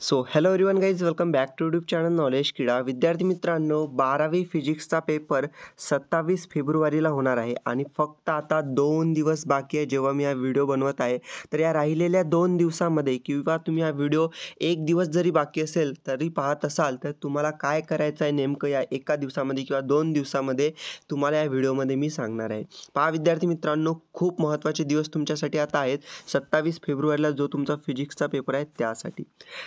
so hello everyone guys welcome back to YouTube channel knowledge किडा विद्यार्थी मित्रांनो बारावी फिजिक्सचा पेपर सत्तावीस फेब्रुवारीला होणार आहे आणि फक्त आता दोन दिवस बाकी आहे जेव्हा मी हा व्हिडिओ बनवत आहे तर या राहिलेल्या दोन दिवसामध्ये किंवा तुम्ही हा व्हिडिओ एक दिवस जरी बाकी असेल तरी पाहत असाल तर तुम्हाला काय करायचं आहे नेमकं या एका दिवसामध्ये किंवा दोन दिवसामध्ये तुम्हाला या व्हिडिओमध्ये मी सांगणार आहे पहा विद्यार्थी मित्रांनो खूप महत्त्वाचे दिवस तुमच्यासाठी आता आहेत सत्तावीस फेब्रुवारीला जो तुमचा फिजिक्सचा पेपर आहे त्यासाठी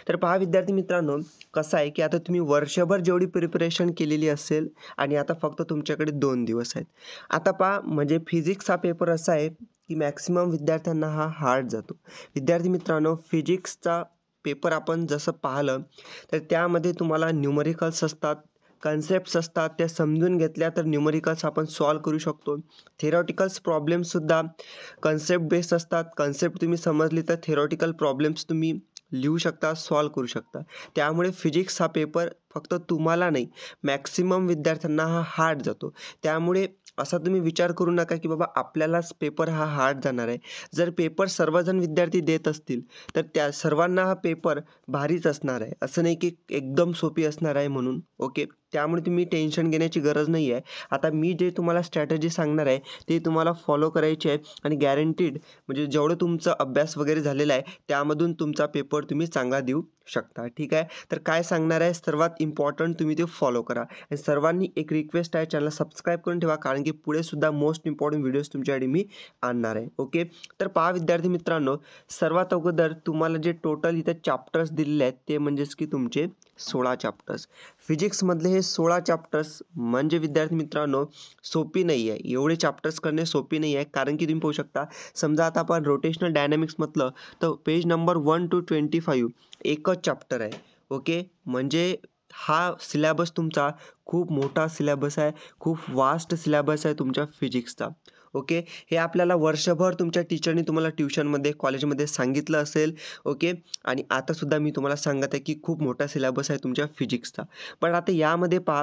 तर पहा विद्यार्थी मित्रांनो कसं आहे की आता तुम्ही वर्षभर जेवढी प्रिपरेशन केलेली असेल आणि आता फक्त तुमच्याकडे दोन दिवस आहेत आता पहा म्हणजे फिजिक्स हा पेपर असा आहे की मॅक्सिमम विद्यार्थ्यांना हा हार्ड जातो विद्यार्थी मित्रांनो फिजिक्सचा पेपर आपण जसं पाहिलं तर त्यामध्ये तुम्हाला न्यूमरिकल्स असतात कन्सेप्ट्स असतात त्या समजून घेतल्या तर न्यूमरिकल्स आपण सॉल्व करू शकतो थेरॉटिकल्स प्रॉब्लेम्ससुद्धा कन्सेप्ट बेस्ड असतात कन्सेप्ट तुम्ही समजली तर थेरॉटिकल प्रॉब्लेम्स तुम्ही लिहू शकता सॉल्व करू शकता त्यामुळे फिजिक्स हा पेपर फक्त तुम्हाला नाही मॅक्सिमम विद्यार्थ्यांना हा हार्ड जातो त्यामुळे असा तुम्ही विचार करू नका की बाबा आपल्यालाच पेपर हा हार्ड जाणार आहे जर पेपर सर्वजण विद्यार्थी देत असतील तर त्या सर्वांना हा पेपर भारीच असणार आहे असं नाही की एकदम सोपी असणार आहे म्हणून ओके त्यामुळे तुम्ही टेन्शन घेण्याची गरज नाही आहे आता मी जे तुम्हाला स्ट्रॅटजी सांगणार आहे ते तुम्हाला फॉलो करायची आहे आणि गॅरंटीड म्हणजे जेवढं तुमचा अभ्यास वगैरे झालेला आहे त्यामधून तुमचा पेपर तुम्ही चांगला देऊ शकता ठीक आहे तर काय सांगणार आहे सर्वात इम्पॉर्टंट तुम्ही ते फॉलो करा आणि सर्वांनी एक रिक्वेस्ट आहे चॅनल सबस्क्राईब करून ठेवा कारण की पुढेसुद्धा मोस्ट इम्पॉर्टंट व्हिडिओज तुमच्याकडे मी आणणार आहे ओके तर पहा विद्यार्थी मित्रांनो सर्वात अगोदर तुम्हाला जे टोटल इथं चॅप्टर्स दिलेले आहेत ते म्हणजेच की तुमचे सोळा चॅप्टर्स फिजिक्समधले हे सोळा चॅप्टर्स म्हणजे विद्यार्थी मित्रांनो सोपी नाही आहे एवढे चॅप्टर्स करणे सोपी नाही आहे कारण की तुम्ही पाहू शकता समजा आता आपण रोटेशनल डायनॅमिक्स म्हटलं तर page number one two twenty five एकच चॅप्टर आहे ओके म्हणजे हा सिलॅबस तुमचा खूप मोठा सिलॅबस आहे खूप वास्ट सिलॅबस आहे तुमच्या फिजिक्सचा ओके हे आपल्याला वर्षभर तुमच्या टीचरनी तुम्हाला ट्युशनमध्ये कॉलेजमध्ये सांगितलं असेल ओके आणि सुद्धा मी तुम्हाला सांगत आहे की खूप मोठा सिलेबस आहे तुमच्या फिजिक्सचा पण आता यामध्ये पा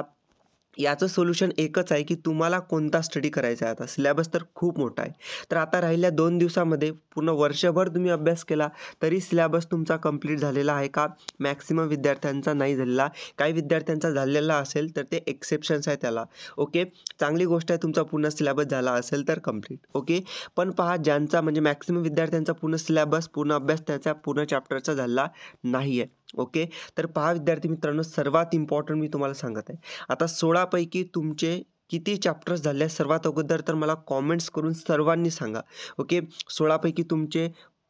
याचं सोल्युशन एकच आहे की तुम्हाला कोणता स्टडी करायचा आहे आता सिलेबस तर खूप मोठा आहे तर आता राहिल्या दोन दिवसामध्ये पूर्ण वर्षभर तुम्ही अभ्यास केला तरी सिलेबस तुमचा कंप्लीट झालेला आहे का मॅक्सिमम विद्यार्थ्यांचा नाही झालेला काही विद्यार्थ्यांचा झालेला असेल तर ते एक्सेप्शन्स आहे त्याला ओके चांगली गोष्ट आहे तुमचा पूर्ण सिलेबस झाला असेल तर कंप्लीट ओके पण पहा ज्यांचा म्हणजे मॅक्सिमम विद्यार्थ्यांचा पूर्ण सिलेबस पूर्ण अभ्यास त्याचा पूर्ण चॅप्टरचा झाला नाही आहे ओके तर पहा विद्यार्थी मित्रांनो सर्वात इम्पॉर्टंट मी तुम्हाला सांगत आहे आता सोळापैकी तुमचे किती चॅप्टर्स झाले सर्वात अगोदर तर मला कॉमेंट्स करून सर्वांनी सांगा ओके सोळापैकी तुमचे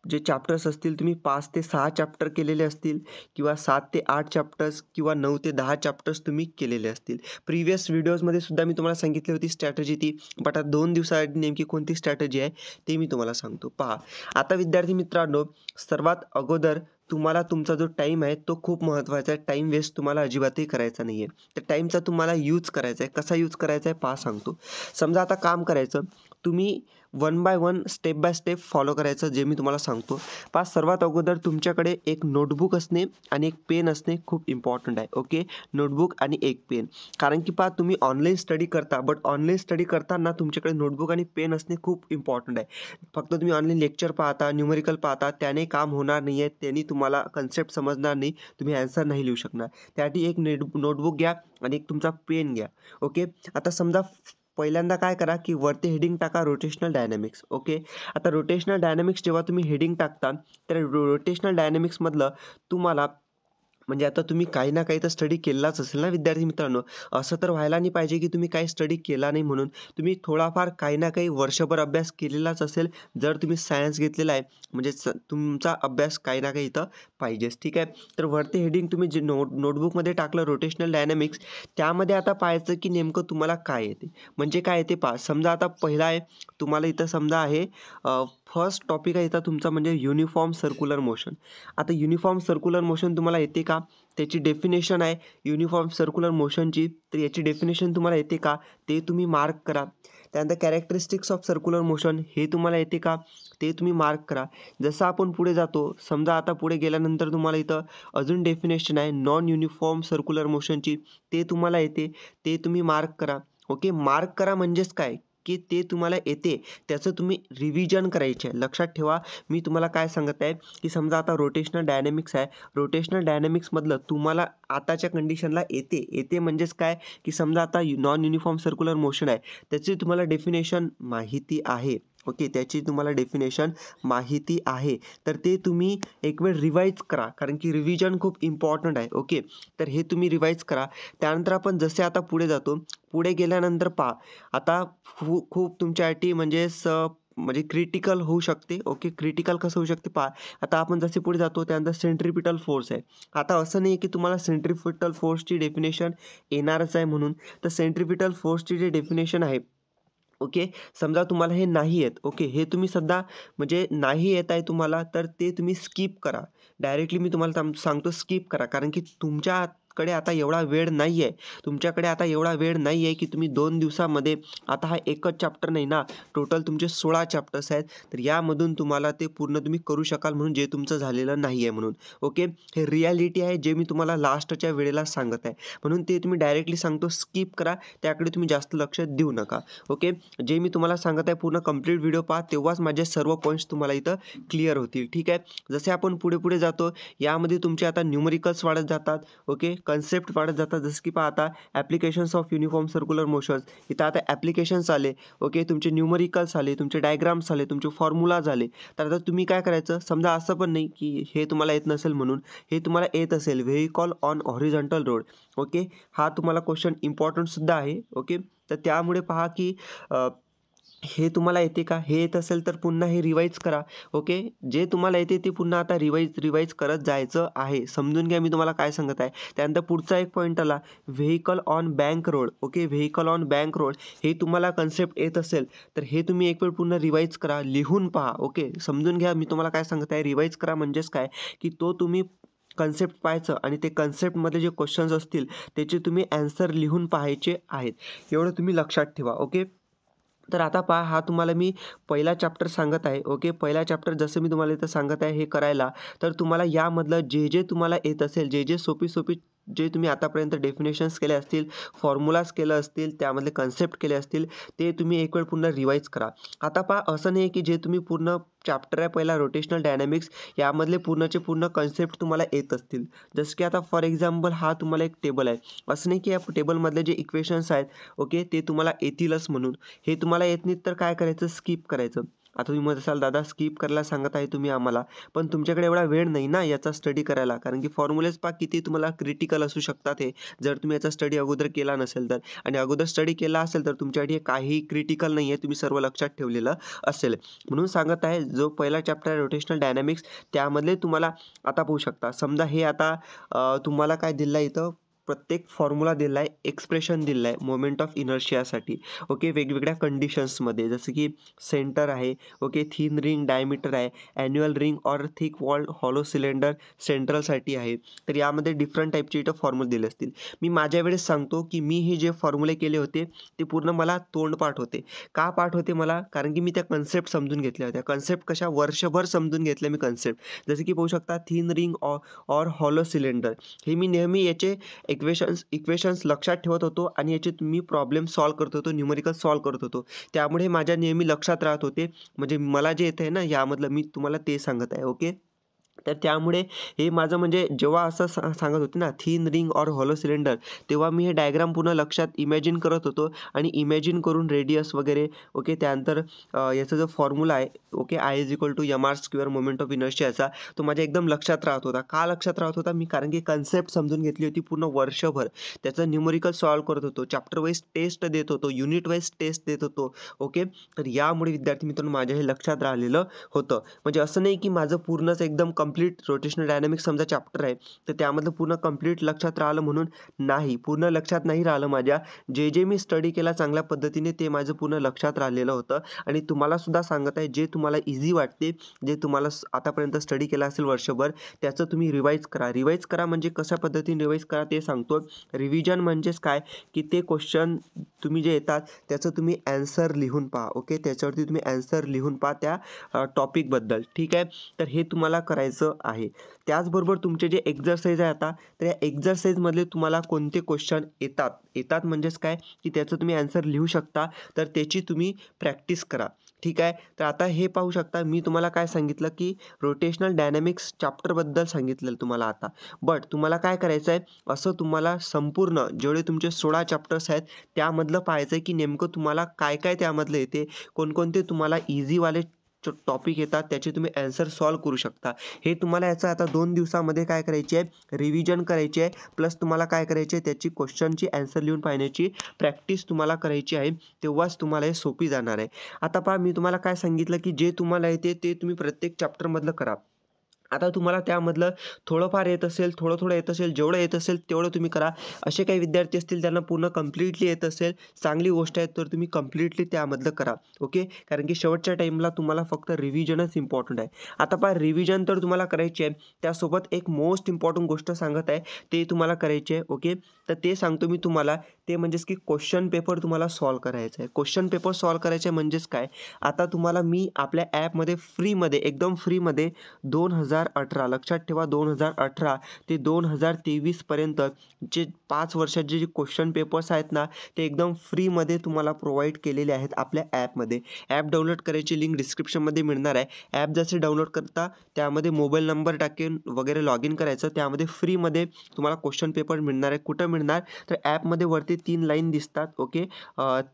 जे चॅप्टर्स असतील तुम्ही पाच ते सहा चॅप्टर केलेले असतील किंवा सात ते आठ चॅप्टर्स किंवा नऊ ते दहा चॅप्टर्स तुम्ही केलेले असतील प्रिव्हियस व्हिडिओजमध्ये सुद्धा मी तुम्हाला सांगितली होती स्ट्रॅटजी ती बट आता दोन दिवसाआधी नेमकी कोणती स्ट्रॅटजी आहे ते मी तुम्हाला सांगतो पहा आता विद्यार्थी मित्रांनो सर्वात अगोदर तुम्हाला तुमचा जो टाईम आहे तो खूप महत्त्वाचा आहे टाईम वेस्ट तुम्हाला अजिबातही करायचा नाही आहे तर टाईमचा तुम्हाला यूज करायचा आहे कसा यूज करायचा आहे पा सांगतो समजा आता काम करायचं तुम्ही one by one step by step follow करायचं जे मी तुम्हाला सांगतो पाच सर्वात अगोदर तुमच्याकडे एक नोटबुक असणे आणि एक पेन असणे खूप इम्पॉर्टंट आहे ओके नोटबुक आणि एक पेन कारण की पहा तुम्ही ऑनलाईन स्टडी करता बट ऑनलाईन स्टडी करताना तुमच्याकडे नोटबुक आणि पेन असणे खूप इम्पॉर्टंट आहे फक्त तुम्ही ऑनलाईन लेक्चर पाहता न्यूमेरिकल पाहता त्याने काम होणार नाही आहे त्यांनी तुम्हाला कन्सेप्ट समजणार नाही तुम्ही ॲन्सर नाही लिहू शकणार त्यासाठी एक नेट नोटबुक घ्या आणि एक तुमचा पेन घ्या ओके आता समजा पहिल्यांदा काय करा की वरती हेडिंग टाका रोटेशनल डायनॅमिक्स ओके आता रोटेशनल डायनॅमिक्स जेव्हा तुम्ही हेडिंग टाकता तर रोटेशनल डायनॅमिक्समधलं तुम्हाला म्हणजे आता तुम्ही काही ना काही तर स्टडी केलाच असेल ना विद्यार्थी मित्रांनो असं तर व्हायला नाही पाहिजे की तुम्ही काही स्टडी केला नाही म्हणून तुम्ही थोडाफार काही ना काही वर्षभर अभ्यास केलेलाच असेल जर तुम्ही सायन्स घेतलेला आहे म्हणजे तुमचा अभ्यास काही ना काही इथं पाहिजेच ठीक आहे तर वरती हेडिंग तुम्ही जे नोट नोटबुकमध्ये टाकलं रोटेशनल डायनॅमिक्स त्यामध्ये आता पाहायचं की नेमकं तुम्हाला काय येते म्हणजे काय येते पा समजा आता पहिला आहे तुम्हाला इथं समजा आहे फर्स्ट टॉपिक आहे इथं तुमचा म्हणजे युनिफॉर्म सर्क्युलर मोशन आता युनिफॉर्म सर्क्युलर मोशन तुम्हाला येते का त्याची डेफिनेशन आहे युनिफॉर्म सर्क्युलर मोशनची तर याची डेफिनेशन तुम्हाला येते का ते तुम्ही मार्क करा त्यानंतर कॅरेक्टरिस्टिक्स ऑफ सर्क्युलर मोशन हे तुम्हाला येते का ते तुम्ही मार्क करा जसं आपण पुढे जातो समजा आता पुढे गेल्यानंतर तुम्हाला इथं अजून डेफिनेशन आहे नॉन युनिफॉर्म सर्क्युलर मोशनची ते तुम्हाला येते ते तुम्ही मार्क करा ओके मार्क करा म्हणजेच काय की ते तुम्हाला येते त्याचं तुम्ही रिव्हिजन करायचे आहे लक्षात ठेवा मी तुम्हाला काय सांगत आहे की समजा आता रोटेशनल डायनॅमिक्स आहे रोटेशनल डायनॅमिक्समधलं तुम्हाला आताच्या कंडिशनला येते येते म्हणजेच काय की समजा आता नॉन युनिफॉर्म सर्क्युलर मोशन आहे त्याची तुम्हाला डेफिनेशन माहिती आहे ओके त्याची तुम्हाला डेफिनेशन माहिती आहे तर ते तुम्ही एक वेळ रिवाईज करा कारण की रिव्हिजन खूप इम्पॉर्टंट आहे ओके तर हे तुम्ही रिवाईज करा त्यानंतर आपण जसे आता पुढे जातो पुढे गेल्यानंतर पा आता खूप खूप तुमच्यासाठी म्हणजे स म्हणजे क्रिटिकल होऊ शकते ओके क्रिटिकल कसं होऊ शकते पा आता आपण जसे पुढे जातो त्यानंतर सेंट्रिपिटल फोर्स आहे आता असं नाही की तुम्हाला सेंट्रिपिटल फोर्सची डेफिनेशन येणारच आहे म्हणून तर सेंट्रिपिटल फोर्सची जे डेफिनेशन आहे ओके समजा तुम्हाला हे नाही येत ओके हे तुम्ही सध्या म्हणजे नाही येत आहे तुम्हाला तर ते तुम्ही स्किप करा डायरेक्टली मी तुम्हाला सांगतो स्किप करा कारण की तुमच्या कडे आता एवढा वेळ नाही आहे तुमच्याकडे आता एवढा वेळ नाही आहे की तुम्ही दोन दिवसामध्ये आता हा एकच चॅप्टर नाही ना टोटल तुमचे सोळा चॅप्टर्स आहेत तर यामधून तुम्हाला ते पूर्ण तुम्ही करू शकाल म्हणून जे तुमचं झालेलं नाही आहे म्हणून ओके हे रियालिटी आहे जे मी तुम्हाला लास्टच्या वेळेला सांगत आहे म्हणून ते तुम्ही डायरेक्टली सांगतो स्किप करा त्याकडे तुम्ही जास्त लक्ष देऊ नका ओके जे मी तुम्हाला सांगत आहे पूर्ण कंप्लीट व्हिडिओ पहा तेव्हाच माझे सर्व पॉईंट्स तुम्हाला इथं क्लिअर होतील ठीक आहे जसे आपण पुढे पुढे जातो यामध्ये तुमचे आता न्यूमरिकल्स वाढत जातात ओके कन्सेप्ट वाढत जातात जसं की पहा आता applications of uniform circular motions इथं आता ॲप्लिकेशन्स आले ओके तुमचे न्युमरिकल्स आले तुमचे डायग्राम्स आले तुमचे फॉर्म्युला झाले तर आता तुम्ही काय करायचं समजा असं पण नाही की हे तुम्हाला येत नसेल म्हणून हे तुम्हाला येत असेल vehicle on horizontal road okay हा तुम्हाला क्वेश्चन इम्पॉर्टंटसुद्धा आहे ओके तर त्यामुळे पहा की हे तुम्हाला येते का हे येत असेल तर पुन्हा हे रिवाईज करा ओके जे तुम्हाला येते ते पुन्हा आता रिवाईज रिवाईज करत जायचं आहे समजून घ्या मी तुम्हाला काय सांगत आहे त्यानंतर पुढचा एक पॉईंट आला vehicle on bank road okay vehicle on bank road हे तुम्हाला कन्सेप्ट येत असेल तर हे तुम्ही एक वेळ पुन्हा रिवाईज करा लिहून पहा ओके समजून घ्या मी तुम्हाला काय सांगत आहे रिवाईज करा म्हणजेच काय की तो तुम्ही कन्सेप्ट पाहायचं आणि ते कन्सेप्टमध्ये जे क्वेश्चन्स असतील त्याचे तुम्ही ॲन्सर लिहून पाहायचे आहेत एवढं तुम्ही लक्षात ठेवा ओके तर आता पहा हा तुम्हाला मी पहिला चॅप्टर सांगत आहे ओके पहिला चॅप्टर जसं मी तुम्हाला इथं सांगत आहे हे करायला तर तुम्हाला यामधलं जे जे तुम्हाला येत असेल जे जे सोपी सोपी जे तुम्ही आतापर्यंत डेफिनेशन्स केले असतील फॉर्म्युलाज केलं असतील त्यामधले कन्सेप्ट केले असतील ते तुम्ही एक वेळ पुन्हा रिवाईज करा आता पहा असं नाही की जे तुम्ही पूर्ण चॅप्टर आहे पहिला रोटेशनल डायनॅमिक्स यामधले पूर्णचे पूर्ण कन्सेप्ट तुम्हाला येत असतील जसं की आता फॉर एक्झाम्पल हा तुम्हाला एक टेबल आहे असं नाही की या टेबलमधले जे इक्वेशन्स आहेत ओके ते तुम्हाला येतीलच म्हणून हे तुम्हाला येत नाहीत तर काय करायचं स्किप करायचं आता तुम्ही म्हणत असाल दादा स्किप करायला सांगत आहे तुम्ही आम्हाला पण तुमच्याकडे एवढा वेळ नाही ना याचा स्टडी करायला कारण की फॉर्म्युलेज पा किती तुम्हाला क्रिटिकल असू शकतात हे जर तुम्ही याचा स्टडी अगोदर केला नसेल तर आणि अगोदर स्टडी केला असेल तर तुमच्यासाठी काही क्रिटिकल नाही आहे तुम्ही सर्व लक्षात ठेवलेलं असेल म्हणून सांगत आहे जो पहिला चॅप्टर आहे रोटेशनल डायनॅमिक्स त्यामधले तुम्हाला आता पाहू शकता समजा हे आता तुम्हाला काय दिलं इथं प्रत्येक फॉर्म्युला दिला आहे एक्सप्रेशन दिलं आहे मोमेंट ऑफ इनर्शियासाठी ओके वेगवेगळ्या कंडिशन्समध्ये जसं की सेंटर आहे ओके थीन रिंग डायमीटर आहे annular ring or thick wall hollow cylinder सेंट्रलसाठी आहे तर यामध्ये डिफरंट टाईपचे इथं फॉर्म्युले दिले असतील मी माझ्या वेळेस सांगतो की मी हे जे फॉर्म्युले केले होते ते पूर्ण मला तोंडपाठ होते का पाठ होते मला कारण की मी त्या कन्सेप्ट समजून घेतल्या होत्या कन्सेप्ट कशा वर्षभर समजून घेतल्या मी कन्सेप्ट जसं की पाहू शकता थीन रिंग ऑर और हॉलो सिलेंडर हे मी नेहमी याचे इक्वेशन्स इक्वेशन्स लक्षात ठेवत होतो आणि याचे मी प्रॉब्लेम सॉल्व करत होतो न्यूमेरिकल सॉल्व करत होतो त्यामुळे माझ्या नेहमी लक्षात राहत होते म्हणजे मला जे येत आहे ना यामधलं मी तुम्हाला ते सांगत आहे ओके तर त्यामुळे हे माझं म्हणजे जेव्हा असं सांगत होते ना थीन रिंग और हॉलो सिलेंडर तेव्हा मी हे डायग्राम पूर्ण लक्षात इमॅजिन करत होतो आणि इमॅजिन करून रेडियस वगैरे ओके त्यानंतर याचा जो फॉर्म्युला आहे okay I is equal to M R square moment of इनर्शियाचा तो माझ्या एकदम लक्षात राहत होता का लक्षात राहत होता मी कारण की कन्सेप्ट समजून घेतली होती पूर्ण वर्षभर त्याचं न्युमरिकल सॉल्व करत होतो चॅप्टर वाईज टेस्ट देत होतो युनिट वाईज टेस्ट देत होतो ओके तर यामुळे विद्यार्थी मित्रांनो माझ्या हे लक्षात राहिलेलं होतं म्हणजे असं नाही की माझं पूर्णच एकदम कम कंप्लीट रोटेशनल डायनामिक्स समजा चॅप्टर आहे तर त्यामधलं पूर्ण कंप्लीट लक्षात राहिलं म्हणून नाही पूर्ण लक्षात नाही राहिलं माझ्या जे जे मी स्टडी केला चांगल्या पद्धतीने ते माझं पूर्ण लक्षात राहिलेलं होतं आणि तुम्हालासुद्धा सांगत आहे जे तुम्हाला इझी वाटते जे तुम्हाला आतापर्यंत स्टडी केला असेल वर्षभर त्याचं तुम्ही रिवाईज करा रिवाईज करा म्हणजे कशा पद्धतीने रिवाईज करा ते सांगतो रिव्हिजन म्हणजेच काय की ते क्वेश्चन तुम्ही जे येतात त्याचं तुम्ही ॲन्सर लिहून पहा ओके त्याच्यावरती तुम्ही ॲन्सर लिहून पहा त्या टॉपिकबद्दल ठीक आहे तर हे तुम्हाला करायचं करायचं आहे त्याचबरोबर तुमचे जे एक्झरसाईज आहे आता तर या एक्झरसाईजमधले तुम्हाला कोणते क्वेश्चन येतात येतात म्हणजेच काय की त्याचं तुम्ही ॲन्सर लिहू शकता तर त्याची तुम्ही प्रॅक्टिस करा ठीक आहे तर आता हे पाहू शकता मी तुम्हाला काय सांगितलं की रोटेशनल डायनॅमिक्स चॅप्टरबद्दल सांगितलेलं तुम्हाला आता बट तुम्हाला काय करायचं आहे असं तुम्हाला संपूर्ण जेवढे तुमचे सोळा चॅप्टर्स आहेत त्यामधलं पाहायचं आहे की नेमकं तुम्हाला काय काय त्यामधलं येते कोणकोणते तुम्हाला इझीवाले टॉपिक येतात त्याचे तुम्ही ॲन्सर सॉल्व करू शकता हे तुम्हाला याचं आता दोन दिवसामध्ये काय करायचे आहे रिव्हिजन करायचे आहे प्लस तुम्हाला काय करायचे आहे त्याची क्वेश्चनची ॲन्सर लिहून पाहण्याची प्रॅक्टिस तुम्हाला करायची आहे तेव्हाच तुम्हाला हे सोपी जाणार आहे आता पहा मी तुम्हाला काय सांगितलं की जे तुम्हाला येते ते तुम्ही प्रत्येक चॅप्टरमधलं करा आता तुम्हाला त्यामधलं थोडंफार येत असेल थोडं थोडं येत असेल जेवढं येत असेल तेवढं तुम्ही करा असे काही विद्यार्थी असतील त्यांना पूर्ण कम्प्लिटली येत असेल चांगली गोष्ट आहे तर तुम्ही कम्प्लिटली त्यामधलं करा ओके कारण की शेवटच्या टाईमला तुम्हाला फक्त रिव्हिजनच इम्पॉर्टंट आहे आता पहा रिव्हिजन तर तुम्हाला करायची आहे त्यासोबत एक मोस्ट इम्पॉर्टंट गोष्ट सांगत आहे ते तुम्हाला करायची आहे ओके तर ते सांगतो मी तुम्हाला ते म्हणजेच की क्वेश्चन पेपर तुम्हाला सॉल्व करायचं आहे क्वेश्चन पेपर सॉल्व करायचे म्हणजेच काय आता तुम्हाला मी आपल्या ॲपमध्ये फ्रीमध्ये एकदम फ्रीमध्ये दोन हजार अठरा लक्षात ठेवा दोन हजार अठरा ते दोन हजार तेवीसपर्यंत जे पाच वर्षाचे जे क्वेश्चन पेपर्स आहेत ना ते एकदम फ्रीमध्ये तुम्हाला प्रोव्हाइड केलेले आहेत आपल्या ॲपमध्ये ॲप डाउनलोड करायची लिंक डिस्क्रिप्शनमध्ये मिळणार आहे ॲप जसे डाउनलोड करता त्यामध्ये मोबाईल नंबर टाकून वगैरे लॉग इन करायचं त्यामध्ये फ्रीमध्ये तुम्हाला क्वेश्चन पेपर मिळणार आहे कुठं मिळणार तर ॲपमध्ये वरती तीन लाईन दिसतात ओके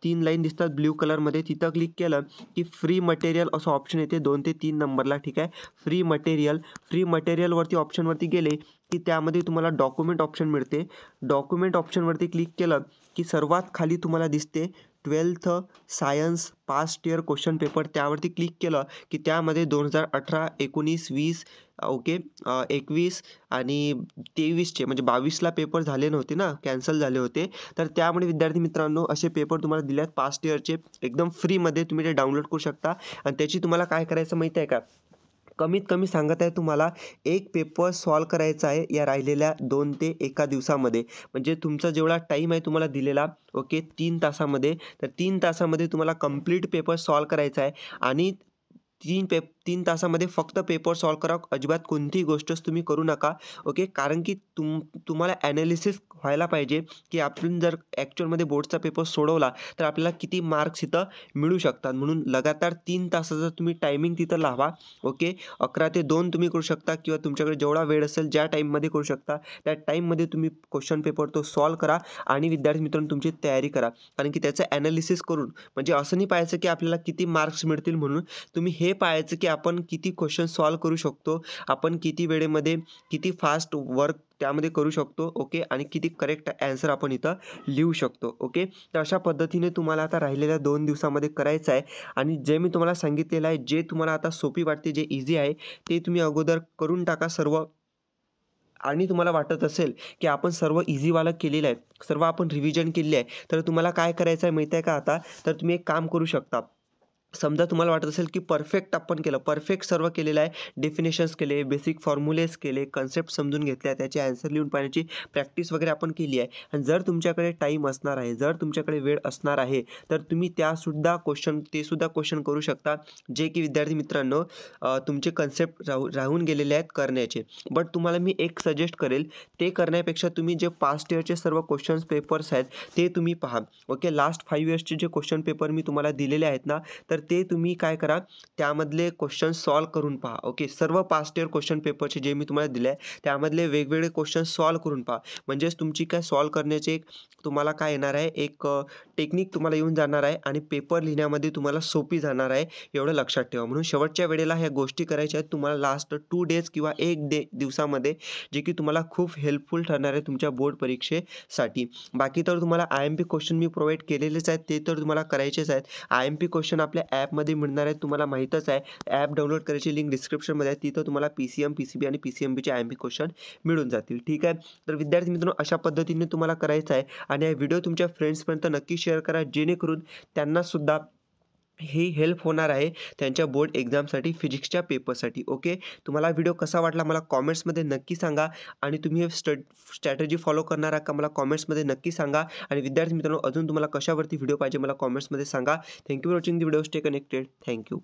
तीन लाईन दिसतात ब्ल्यू कलरमध्ये तिथं क्लिक केलं की फ्री मटेरियल असं ऑप्शन येते दोन ते तीन नंबरला ठीक आहे फ्री मटेरियल फ्री मटेरियलवरती ऑप्शनवरती गेले की त्यामध्ये तुम्हाला डॉक्युमेंट ऑप्शन मिळते डॉक्युमेंट ऑप्शनवरती क्लिक केलं की सर्वात खाली तुम्हाला दिसते twelfth science past year question paper त्यावरती क्लिक केलं की त्यामध्ये दोन हजार अठरा एकोणीस वीस ओके एकवीस आणि तेवीसचे म्हणजे बावीसला पेपर झाले नव्हते ना कॅन्सल झाले होते तर त्यामुळे विद्यार्थी मित्रांनो असे पेपर तुम्हाला दिले आहेत पास्ट इयरचे एकदम फ्रीमध्ये तुम्ही ते डाउनलोड करू शकता आणि त्याची तुम्हाला काय करायचं माहिती आहे का कमीत कमी सांगत आहे तुम्हाला एक पेपर सॉल्व करायचा आहे या राहिलेल्या दोन ते एका दिवसामध्ये म्हणजे तुमचा जेवढा टाईम आहे तुम्हाला दिलेला ओके तीन तासामध्ये तर तीन तासामध्ये तुम्हाला कंप्लीट पेपर सॉल्व करायचा आहे आणि तीन पेप तीन तासामध्ये फक्त पेपर सॉल्व करा अजिबात कोणतीही गोष्टच तुम्ही करू नका ओके कारण की तुम तुम्हाला ॲनालिसिस व्हायला पाहिजे की आपण जर ॲक्च्युअलमध्ये बोर्डचा पेपर सोडवला तर आपल्याला किती मार्क्स इथं मिळू शकतात म्हणून लगातार तीन तासाचा तुम्ही टायमिंग तिथं लावा ओके अकरा ते दोन तुम्ही करू शकता किंवा तुमच्याकडे जेवढा वेळ असेल ज्या टाईममध्ये करू शकता त्या टाईममध्ये तुम्ही क्वेश्चन पेपर तो सॉल्व करा आणि विद्यार्थी मित्रांनो तुमची तयारी करा कारण की त्याचं ॲनालिसिस करून म्हणजे असं नाही पाहायचं की आपल्याला किती मार्क्स मिळतील म्हणून तुम्ही हे पाहायचं की आपण किती क्वेश्चन सॉल्व करू शकतो आपण किती वेळेमध्ये किती फास्ट वर्क त्यामध्ये करू शकतो ओके आणि किती करेक्ट ॲन्सर आपण इथं लिहू शकतो ओके तर अशा पद्धतीने तुम्हाला आता राहिलेल्या दोन दिवसामध्ये करायचं आहे आणि जे मी तुम्हाला सांगितलेलं आहे जे तुम्हाला आता सोपी वाटते जे इझी आहे ते तुम्ही अगोदर करून टाका सर्व आणि तुम्हाला वाटत असेल की आपण सर्व इझीवाला केलेलं आहे सर्व आपण रिव्हिजन केलेलं आहे तर तुम्हाला काय करायचं आहे माहिती आहे का आता तर तुम्ही एक काम करू शकता समजा तुम्हाला वाटत असेल की परफेक्ट आपण केलं परफेक्ट सर्व केलेलं आहे डेफिनेशन्स केले बेसिक फॉर्म्युलेस केले कन्सेप्ट समजून घेतल्या त्याचे आन्सर लिहून पाहण्याची प्रॅक्टिस वगैरे आपण केली आहे आणि जर तुमच्याकडे टाईम असणार आहे जर तुमच्याकडे वेळ असणार आहे तर तुम्ही त्यासुद्धा क्वेश्चन ते सुद्धा क्वेश्चन करू शकता जे की विद्यार्थी मित्रांनो तुमचे कन्सेप्ट राहू राहून गेलेले आहेत करण्याचे बट तुम्हाला मी एक सजेस्ट करेल ते करण्यापेक्षा तुम्ही जे पास्ट इयरचे सर्व क्वेश्चन्स पेपर्स आहेत ते तुम्ही पहा ओके लास्ट फाईव्ह इयर्सचे जे क्वेश्चन पेपर मी तुम्हाला दिलेले आहेत ना तर ते तुम्ही काय करा त्यामधले क्वेश्चन सॉल्व करून पहा ओके सर्व पास्ट इयर क्वेश्चन पेपरचे जे मी तुम्हाला दिले आहे त्यामधले वेगवेगळे क्वेश्चन सॉल्व करून पहा म्हणजेच तुमची काय सॉल्व करण्याचे एक तुम्हाला काय येणार आहे एक टेक्निक तुम्हाला येऊन जाणार आहे आणि पेपर लिहिण्यामध्ये तुम्हाला सोपी जाणार आहे एवढं लक्षात ठेवा म्हणून शेवटच्या वेळेला ह्या गोष्टी करायच्या आहेत तुम्हाला लास्ट टू डेज किंवा एक डे दिवसामध्ये जे की तुम्हाला खूप हेल्पफुल ठरणार आहे तुमच्या बोर्ड परीक्षेसाठी बाकी तर तुम्हाला आय एम पी क्वेश्चन मी प्रोव्हाइड केलेलेच आहेत ते तर तुम्हाला करायचेच आहेत आय एम पी क्वेश्चन आपल्या ॲपमध्ये मिळणार आहे तुम्हाला माहीतच आहे ॲप डाउनलोड करायची लिंक डिस्क्रिप्शनमध्ये आहे तिथं तुम्हाला P C M P C B आणि पी सी एम बीचे आय एम बी क्वेश्चन मिळून जातील ठीक आहे तर विद्यार्थी मित्रांनो अशा पद्धतीने तुम्हाला करायचं आहे आणि हा व्हिडिओ तुमच्या फ्रेंड्सपर्यंत नक्की शेअर करा जेणेकरून त्यांनासुद्धा हे हेल्प होणार आहे त्यांच्या बोर्ड एक्झामसाठी फिजिक्सच्या पेपरसाठी ओके तुम्हाला व्हिडिओ कसा वाटला मला कॉमेंट्समध्ये नक्की सांगा आणि तुम्ही स्ट स्ट्रॅटर्जी फॉलो करणार आहात का मला कॉमेंट्समध्ये नक्की सांगा आणि विद्यार्थी मित्रांनो अजून तुम्हाला कशावरती व्हिडिओ पाहिजे मला कॉमेंट्समध्ये सांगा thank you for watching the video stay connected thank you